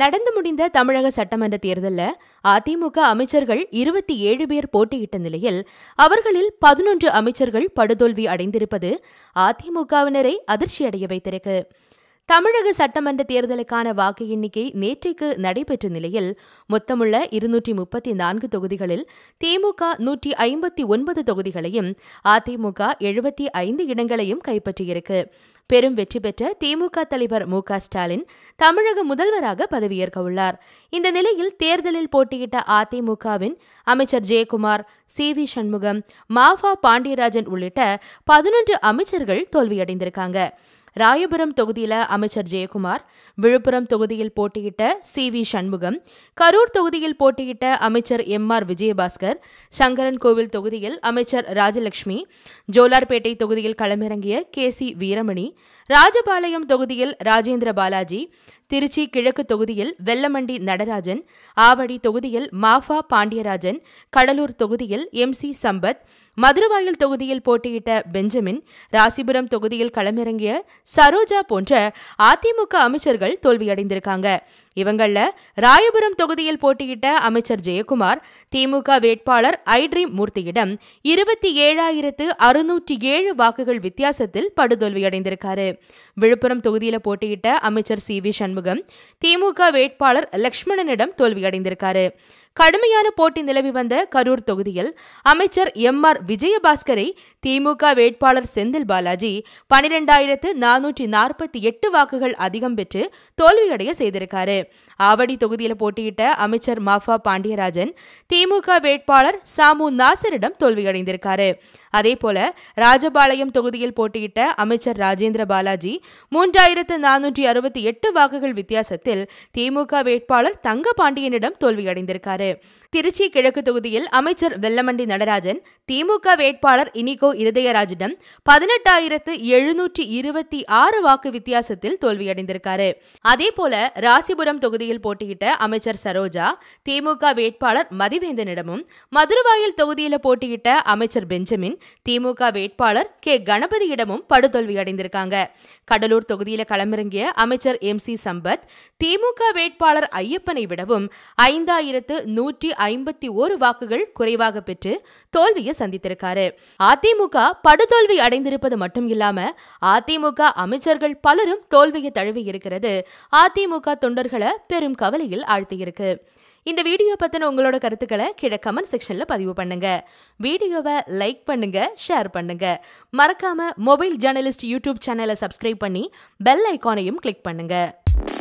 நடந்து முடிந்த தமிழக சட்டமன்ற தேர்தலில் அதிமுக அமைச்சர்கள் இருபத்தி ஏழு பேர் போட்டியிட்ட நிலையில் அவர்களில் பதினொன்று அமைச்சர்கள் படுதோல்வி அடைந்திருப்பது அதிமுகவினரை அதிர்ச்சியடைய வைத்திருக்கு தமிழக சட்டமன்ற தேர்தலுக்கான வாக்கு எண்ணிக்கை நேற்றைக்கு நடைபெற்ற நிலையில் மொத்தமுள்ள இருநூற்றி முப்பத்தி நான்கு தொகுதிகளில் திமுக நூற்றி ஐம்பத்தி ஒன்பது தொகுதிகளையும் அதிமுக எழுபத்தி ஐந்து இடங்களையும் கைப்பற்றியிருக்கு பெரும் வெற்றி பெற்ற திமுக தலைவர் மு ஸ்டாலின் தமிழக முதல்வராக பதவியேற்க உள்ளார் இந்த நிலையில் தேர்தலில் போட்டியிட்ட அதிமுகவின் அமைச்சர் ஜெயக்குமார் சி வி சண்முகம் மாஃபா பாண்டியராஜன் உள்ளிட்ட பதினொன்று அமைச்சர்கள் தோல்வியடைந்திருக்காங்க ராயபுரம் தொகுதியில் அமைச்சர் ஜெயக்குமார் விழுப்புரம் தொகுதியில் போட்டியிட்ட சி வி சண்முகம் கரூர் தொகுதியில் போட்டியிட்ட அமைச்சர் எம் ஆர் விஜயபாஸ்கர் சங்கரன் கோவில் தொகுதியில் அமைச்சர் ராஜலட்சுமி ஜோலார்பேட்டை தொகுதியில் களமிறங்கிய கே சி வீரமணி ராஜபாளையம் தொகுதியில் ராஜேந்திர பாலாஜி திருச்சி கிழக்கு தொகுதியில் வெல்லமண்டி நடராஜன் ஆவடி தொகுதியில் மாஃபா பாண்டியராஜன் கடலூர் தொகுதியில் எம் சி சம்பத் மதுரவாயல் தொகுதியில் போட்டியிட்ட பெஞ்சமின் ராசிபுரம் தொகுதியில் களமிறங்கிய சரோஜா போன்ற அதிமுக அமைச்சர்கள் தோல்வியடைந்திருக்காங்க இவங்கள்ல ராயபுரம் தொகுதியில் போட்டியிட்ட அமைச்சர் ஜெயக்குமார் திமுக வேட்பாளர் ட்ரீம் மூர்த்தியிடம் இருபத்தி ஏழாயிரத்து அறுநூற்றி ஏழு வாக்குகள் வித்தியாசத்தில் படுதோல்வியடைந்திருக்காரு விழுப்புரம் தொகுதியில் போட்டியிட்ட அமைச்சர் சி வி சண்முகம் திமுக வேட்பாளர் லக்ஷ்மணனிடம் தோல்வியடைந்திருக்காரு கடுமையான போட்டி நிலவி வந்த கரூர் தொகுதியில் அமைச்சர் எம் ஆர் விஜயபாஸ்கரை திமுக வேட்பாளர் செந்தில் பாலாஜி பனிரெண்டாயிரத்து நானூற்றி நாற்பத்தி எட்டு வாக்குகள் அதிகம் பெற்று தோல்வியடைய செய்திருக்காரு it ஆவடி தொகுதியில் போட்டியிட்ட அமைச்சர் மாஃபா பாண்டியராஜன் திமுக வேட்பாளர் சாமு நாசரிடம் தோல்வியடைந்திருக்காரு அதேபோல ராஜபாளையம் தொகுதியில் போட்டியிட்ட அமைச்சர் ராஜேந்திர பாலாஜி மூன்றாயிரத்து நானூற்றி அறுபத்தி எட்டு வாக்குகள் வித்தியாசத்தில் திமுக வேட்பாளர் தங்க பாண்டியனிடம் தோல்வியடைந்திருக்காரு திருச்சி கிழக்கு தொகுதியில் அமைச்சர் வெல்லமண்டி நடராஜன் திமுக வேட்பாளர் இனிகோ இருதயராஜிடம் பதினெட்டாயிரத்து எழுநூற்றி இருபத்தி ஆறு வாக்கு வித்தியாசத்தில் தோல்வியடைந்திருக்காரு அதேபோல ராசிபுரம் தொகுதியில் தொகுதியில் போட்டியிட்ட அமைச்சர் சரோஜா திமுக வேட்பாளர் மதிவேந்தனிடமும் மதுரவாயல் தொகுதியில் போட்டியிட்ட அமைச்சர் பெஞ்சமின் திமுக வேட்பாளர் கே கணபதியிடமும் படுதோல்வி அடைந்திருக்காங்க கடலூர் தொகுதியில் களமிறங்கிய அமைச்சர் எம் சி சம்பத் திமுக வேட்பாளர் ஐயப்பனை விடவும் ஐந்தாயிரத்து நூற்றி ஐம்பத்தி ஒரு வாக்குகள் குறைவாக பெற்று தோல்வியை சந்தித்திருக்காரு அதிமுக படுதோல்வி அடைந்திருப்பது மட்டும் இல்லாம அதிமுக அமைச்சர்கள் பலரும் தோல்வியை தழுவி இருக்கிறது அதிமுக தொண்டர்களை பெரும் கவலையில் ஆழ்த்தியிருக்கு இந்த வீடியோ பத்தின உங்களோட கருத்துக்களை கீழே கமெண்ட் செக்ஷன்ல பதிவு பண்ணுங்க வீடியோவை லைக் பண்ணுங்க ஷேர் பண்ணுங்க மறக்காம மொபைல் ஜேர்னலிஸ்ட் யூடியூப் சேனலை சப்ஸ்கிரைப் பண்ணி பெல் ஐக்கானையும் கிளிக் பண்ணுங்க